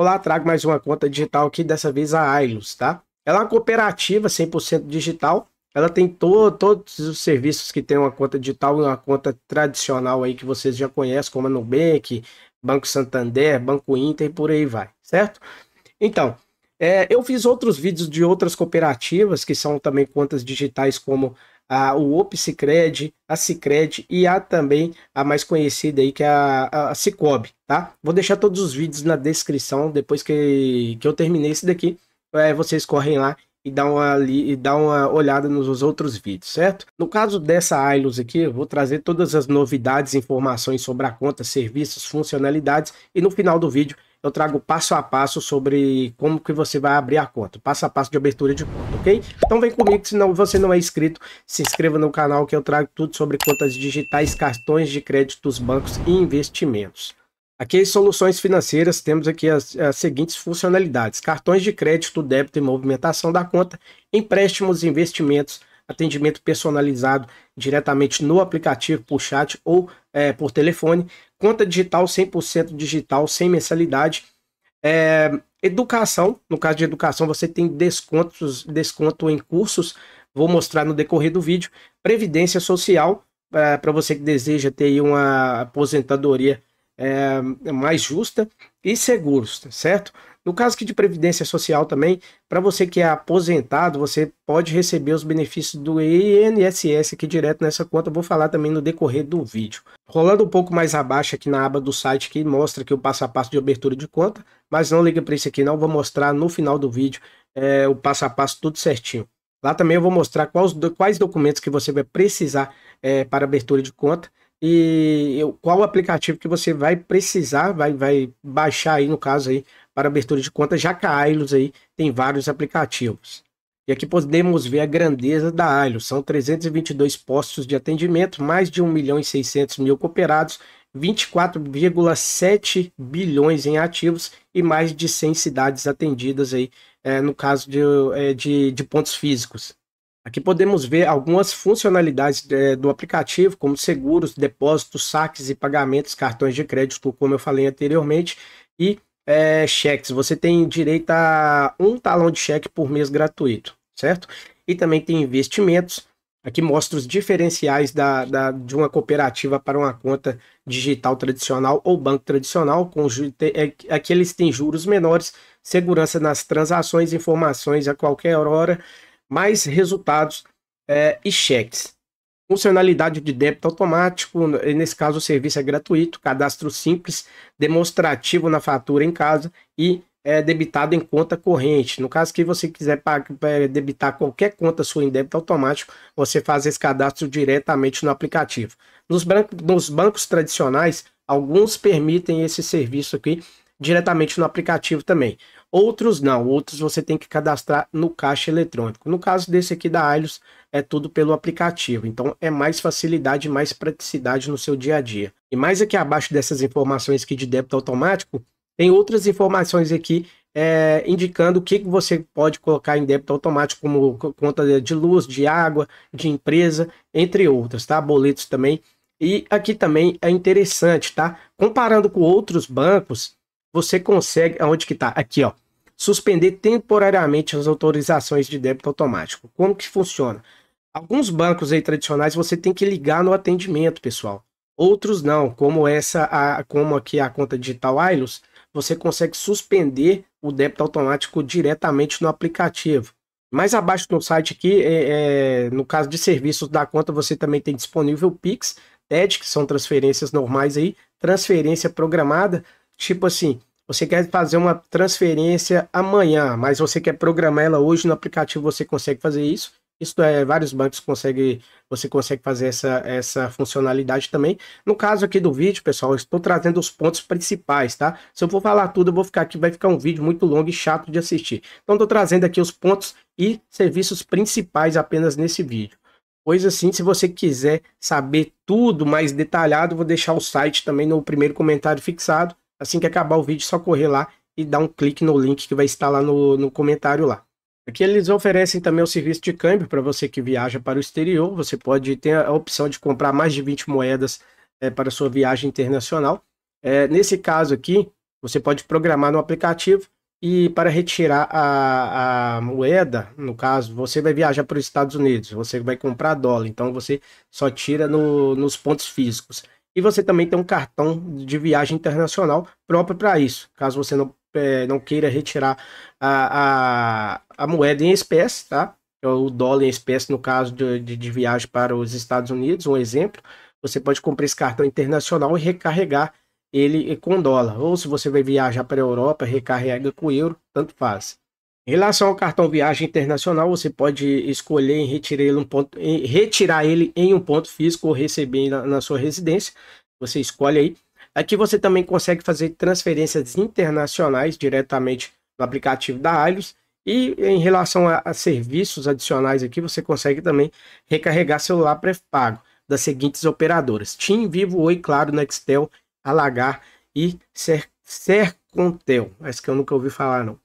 Olá, trago mais uma conta digital aqui, dessa vez a Ailus, tá? Ela é uma cooperativa 100% digital, ela tem to todos os serviços que tem uma conta digital e uma conta tradicional aí que vocês já conhecem, como a Nubank, Banco Santander, Banco Inter e por aí vai, certo? Então, é, eu fiz outros vídeos de outras cooperativas que são também contas digitais como a, o Opsicred, a Cicred e a também a mais conhecida aí que é a, a Cicobi, tá? Vou deixar todos os vídeos na descrição depois que, que eu terminei esse daqui, é, vocês correm lá e dá uma, e dá uma olhada nos outros vídeos, certo? No caso dessa Ailos aqui, eu vou trazer todas as novidades, informações sobre a conta, serviços, funcionalidades e no final do vídeo eu trago passo a passo sobre como que você vai abrir a conta, passo a passo de abertura de conta, ok? Então vem comigo, se não, você não é inscrito, se inscreva no canal que eu trago tudo sobre contas digitais, cartões de créditos, bancos e investimentos. Aqui em é soluções financeiras temos aqui as, as seguintes funcionalidades: cartões de crédito, débito e movimentação da conta, empréstimos, investimentos, atendimento personalizado diretamente no aplicativo, por chat ou é, por telefone, conta digital 100% digital, sem mensalidade. É, educação, no caso de educação, você tem descontos, desconto em cursos, vou mostrar no decorrer do vídeo. Previdência social, é, para você que deseja ter uma aposentadoria é, mais justa, e seguros, tá certo? No caso que de previdência social também, para você que é aposentado, você pode receber os benefícios do INSS aqui direto nessa conta. Eu vou falar também no decorrer do vídeo. Rolando um pouco mais abaixo aqui na aba do site que mostra aqui o passo a passo de abertura de conta, mas não liga para isso aqui não, vou mostrar no final do vídeo é, o passo a passo tudo certinho. Lá também eu vou mostrar quais, quais documentos que você vai precisar é, para abertura de conta e qual aplicativo que você vai precisar, vai, vai baixar aí no caso aí para abertura de conta, já que a Ailos aí tem vários aplicativos. E aqui podemos ver a grandeza da Ailos. São 322 postos de atendimento, mais de 1 milhão e 600 mil cooperados, 24,7 bilhões em ativos e mais de 100 cidades atendidas aí, é, no caso de, é, de, de, pontos físicos. Aqui podemos ver algumas funcionalidades é, do aplicativo, como seguros, depósitos, saques e pagamentos, cartões de crédito, como eu falei anteriormente, e é, cheques. Você tem direito a um talão de cheque por mês gratuito, certo? E também tem investimentos. Aqui mostra os diferenciais da, da, de uma cooperativa para uma conta digital tradicional ou banco tradicional. Com, é, aqui eles têm juros menores, segurança nas transações, informações a qualquer hora, mais resultados é, e cheques. Funcionalidade de débito automático, nesse caso o serviço é gratuito, cadastro simples, demonstrativo na fatura em casa e é debitado em conta corrente. No caso que você quiser é, debitar qualquer conta sua em débito automático, você faz esse cadastro diretamente no aplicativo. Nos, bancos, nos bancos tradicionais, alguns permitem esse serviço aqui diretamente no aplicativo também. Outros não, outros você tem que cadastrar no caixa eletrônico. No caso desse aqui da Alios, é tudo pelo aplicativo, então é mais facilidade, mais praticidade no seu dia a dia. E mais aqui abaixo dessas informações aqui de débito automático, tem outras informações aqui é, indicando o que, que você pode colocar em débito automático, como conta de luz, de água, de empresa, entre outras, tá? Boletos também. E aqui também é interessante, tá? Comparando com outros bancos, você consegue, aonde que tá? Aqui, ó. Suspender temporariamente as autorizações de débito automático. Como que funciona? Alguns bancos aí tradicionais você tem que ligar no atendimento, pessoal. Outros não, como essa, a, como aqui a conta digital Ailos, você consegue suspender o débito automático diretamente no aplicativo. Mais abaixo no site aqui, é, é, no caso de serviços da conta, você também tem disponível Pix, TED, que são transferências normais aí, transferência programada, tipo assim, você quer fazer uma transferência amanhã, mas você quer programar ela hoje no aplicativo, você consegue fazer isso? Isso é, vários bancos conseguem, você consegue fazer essa, essa funcionalidade também. No caso aqui do vídeo, pessoal, estou trazendo os pontos principais, tá? Se eu for falar tudo, eu vou ficar aqui, vai ficar um vídeo muito longo e chato de assistir. Então, estou trazendo aqui os pontos e serviços principais apenas nesse vídeo. Pois assim, se você quiser saber tudo mais detalhado, vou deixar o site também no primeiro comentário fixado assim que acabar o vídeo, só correr lá e dar um clique no link que vai estar lá no, no comentário lá. Aqui eles oferecem também o serviço de câmbio para você que viaja para o exterior. Você pode ter a opção de comprar mais de 20 moedas é, para sua viagem internacional. É, nesse caso aqui, você pode programar no aplicativo e para retirar a, a, moeda, no caso, você vai viajar para os Estados Unidos, você vai comprar dólar, então você só tira no, nos pontos físicos. E você também tem um cartão de viagem internacional próprio para isso, caso você não, é, não queira retirar a, a, a moeda em espécie, tá? É o dólar em espécie no caso de, de, de, viagem para os Estados Unidos, um exemplo, você pode comprar esse cartão internacional e recarregar ele eh, com dólar. Ou se você vai viajar para a Europa, recarrega com euro, tanto faz. Em relação ao cartão viagem internacional, você pode escolher em retirar um ponto, em retirar ele em um ponto físico ou receber na, na sua residência. Você escolhe aí. Aqui você também consegue fazer transferências internacionais diretamente no aplicativo da Alios. E em relação a, a, serviços adicionais aqui, você consegue também recarregar celular pré-pago das seguintes operadoras: TIM, Vivo, Oi, Claro, Nextel, Alagar e Ser, Sercontel. Essa que eu nunca ouvi falar não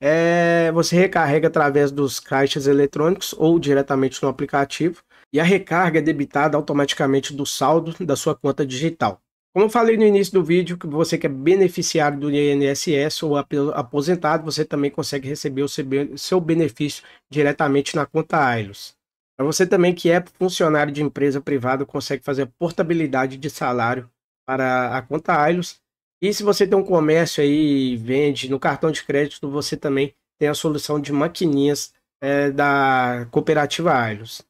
é, você recarrega através dos caixas eletrônicos ou diretamente no aplicativo, e a recarga é debitada automaticamente do saldo da sua conta digital. Como eu falei no início do vídeo, que você que é beneficiário do INSS ou aposentado, você também consegue receber o seu benefício diretamente na conta Ailos. Para você também que é funcionário de empresa privada, consegue fazer a portabilidade de salário para a conta Ailos e se você tem um comércio aí e vende no cartão de crédito, você também tem a solução de maquininhas é, da cooperativa Ailos.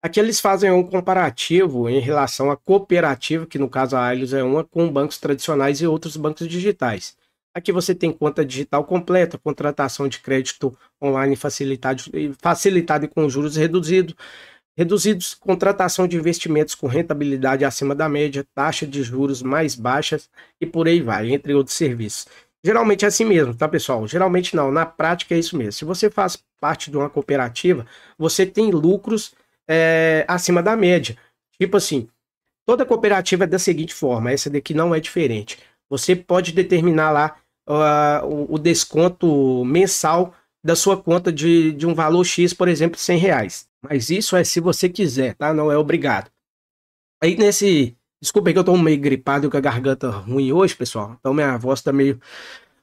Aqui eles fazem um comparativo em relação à cooperativa, que no caso a Ailos é uma, com bancos tradicionais e outros bancos digitais. Aqui você tem conta digital completa, contratação de crédito online facilitado, facilitado e com juros reduzidos, reduzidos contratação de investimentos com rentabilidade acima da média, taxa de juros mais baixas e por aí vai, entre outros serviços. Geralmente é assim mesmo, tá pessoal? Geralmente não, na prática é isso mesmo. Se você faz parte de uma cooperativa, você tem lucros é, acima da média. Tipo assim, toda cooperativa é da seguinte forma, essa daqui não é diferente. Você pode determinar lá uh, o desconto mensal da sua conta de, de um valor X, por exemplo, 100 reais. Mas isso é se você quiser, tá? Não é obrigado. Aí nesse. Desculpa aí que eu tô meio gripado com a garganta ruim hoje, pessoal. Então minha voz tá meio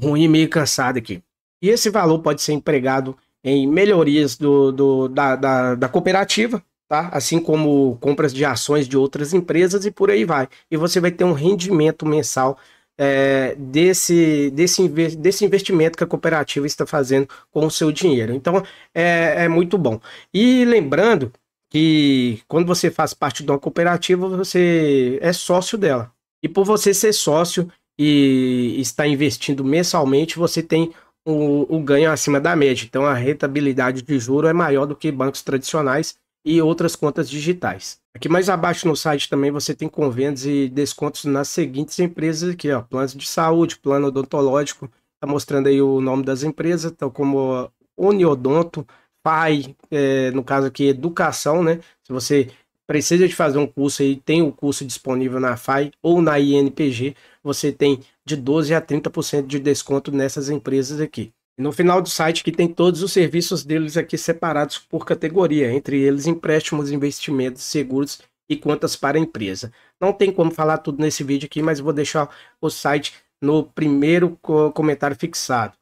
ruim, meio cansada aqui. E esse valor pode ser empregado em melhorias do, do da, da, da cooperativa, tá? Assim como compras de ações de outras empresas e por aí vai. E você vai ter um rendimento mensal é, desse, desse, desse investimento que a cooperativa está fazendo com o seu dinheiro. Então, é, é muito bom. E lembrando que quando você faz parte de uma cooperativa, você é sócio dela. E por você ser sócio e estar investindo mensalmente, você tem o, o ganho acima da média. Então, a rentabilidade de juro é maior do que bancos tradicionais e outras contas digitais. Aqui mais abaixo no site também você tem convênios e descontos nas seguintes empresas aqui, ó, planos de saúde, plano odontológico, tá mostrando aí o nome das empresas, então como Uniodonto, PAI, é, no caso aqui educação, né? Se você precisa de fazer um curso aí, tem o um curso disponível na FAI ou na INPG, você tem de 12 a 30% de desconto nessas empresas aqui. No final do site que tem todos os serviços deles aqui separados por categoria, entre eles empréstimos, investimentos, seguros e contas para a empresa. Não tem como falar tudo nesse vídeo aqui, mas vou deixar o site no primeiro comentário fixado.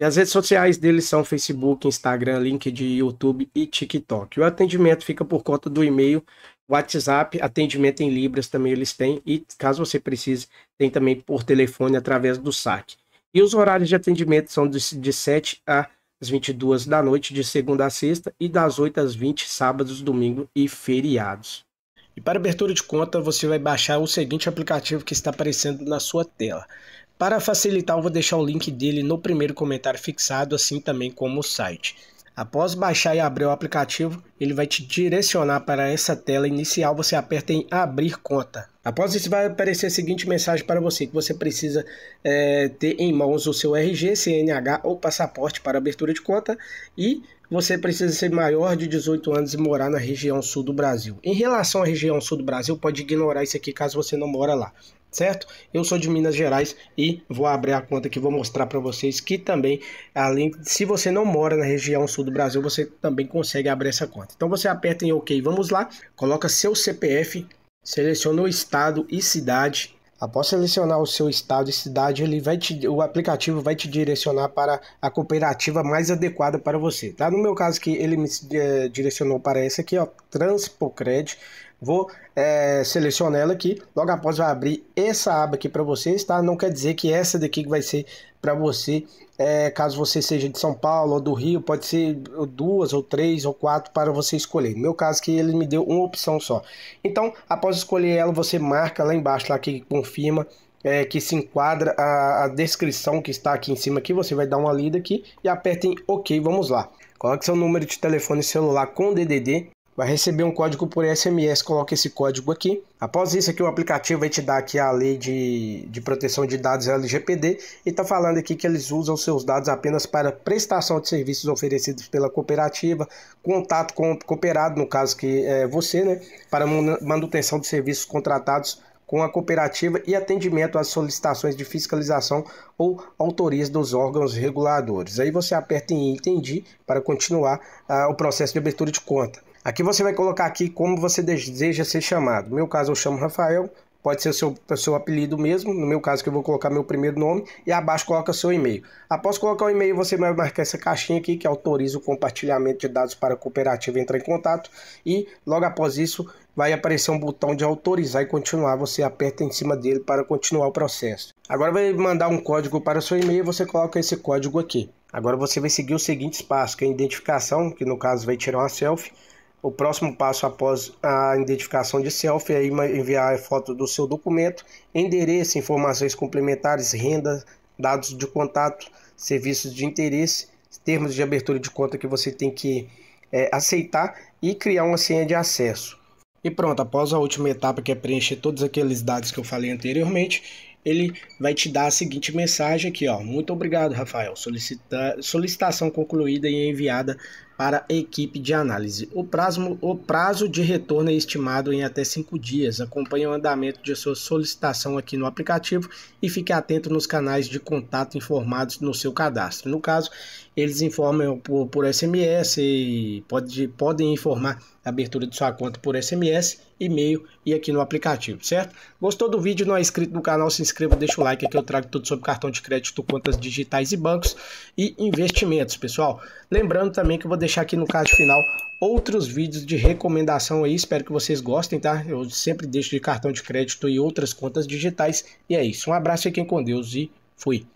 E as redes sociais deles são Facebook, Instagram, LinkedIn, YouTube e TikTok. O atendimento fica por conta do e-mail, WhatsApp, atendimento em libras também eles têm e caso você precise, tem também por telefone através do site. E os horários de atendimento são de, de 7 às 22 da noite, de segunda a sexta, e das 8 às 20, sábados, domingo e feriados. E para abertura de conta, você vai baixar o seguinte aplicativo que está aparecendo na sua tela. Para facilitar, eu vou deixar o link dele no primeiro comentário fixado, assim também como o site. Após baixar e abrir o aplicativo, ele vai te direcionar para essa tela inicial. Você aperta em abrir conta. Após isso, vai aparecer a seguinte mensagem para você: que você precisa é, ter em mãos o seu RG, CNH ou passaporte para abertura de conta e você precisa ser maior de 18 anos e morar na região sul do Brasil. Em relação à região sul do Brasil, pode ignorar isso aqui caso você não mora lá certo? Eu sou de Minas Gerais e vou abrir a conta que vou mostrar para vocês que também, além, se você não mora na região sul do Brasil, você também consegue abrir essa conta. Então você aperta em OK, vamos lá, coloca seu CPF, seleciona o estado e cidade. Após selecionar o seu estado e cidade, ele vai te, o aplicativo vai te direcionar para a cooperativa mais adequada para você. Tá? No meu caso que ele me eh, direcionou para essa aqui, ó, Transpocred Vou é, selecionar ela aqui. Logo após vai abrir essa aba aqui para vocês, tá? Não quer dizer que essa daqui que vai ser para você, é, caso você seja de São Paulo ou do Rio, pode ser duas ou três ou quatro para você escolher. No meu caso que ele me deu uma opção só. Então, após escolher ela, você marca lá embaixo lá que confirma é, que se enquadra a, a, descrição que está aqui em cima aqui, você vai dar uma lida aqui e aperta em OK, vamos lá. Coloque seu número de telefone celular com DDD vai receber um código por SMS, coloca esse código aqui. Após isso aqui o aplicativo vai te dar aqui a lei de, de proteção de dados LGPD e está falando aqui que eles usam seus dados apenas para prestação de serviços oferecidos pela cooperativa, contato com o cooperado, no caso que é você, né, para manutenção de serviços contratados com a cooperativa e atendimento às solicitações de fiscalização ou autorias dos órgãos reguladores. Aí você aperta em entendi para continuar ah, o processo de abertura de conta. Aqui você vai colocar aqui como você deseja ser chamado. No meu caso eu chamo Rafael, pode ser o seu, seu apelido mesmo, no meu caso que eu vou colocar meu primeiro nome, e abaixo coloca seu e-mail. Após colocar o e-mail, você vai marcar essa caixinha aqui que autoriza o compartilhamento de dados para a cooperativa entrar em contato, e logo após isso vai aparecer um botão de autorizar e continuar, você aperta em cima dele para continuar o processo. Agora vai mandar um código para o seu e-mail, você coloca esse código aqui. Agora você vai seguir os seguintes passos, que é a identificação, que no caso vai tirar uma selfie, o próximo passo após a identificação de selfie é enviar a foto do seu documento, endereço, informações complementares, renda, dados de contato, serviços de interesse, termos de abertura de conta que você tem que é, aceitar e criar uma senha de acesso. E pronto, após a última etapa que é preencher todos aqueles dados que eu falei anteriormente, ele vai te dar a seguinte mensagem aqui, ó. Muito obrigado, Rafael. Solicita... Solicitação concluída e enviada para a equipe de análise. O prazo, o prazo de retorno é estimado em até cinco dias. Acompanhe o andamento de sua solicitação aqui no aplicativo e fique atento nos canais de contato informados no seu cadastro. No caso, eles informam por, por SMS e pode, podem informar a abertura de sua conta por SMS, e-mail e aqui no aplicativo, certo? Gostou do vídeo? Não é inscrito no canal? Se inscreva, deixa o like que eu trago tudo sobre cartão de crédito, contas digitais e bancos e investimentos, pessoal. Lembrando também que eu vou deixar aqui no card final outros vídeos de recomendação aí, espero que vocês gostem, tá? Eu sempre deixo de cartão de crédito e outras contas digitais. E é isso, um abraço, fiquem com Deus e fui!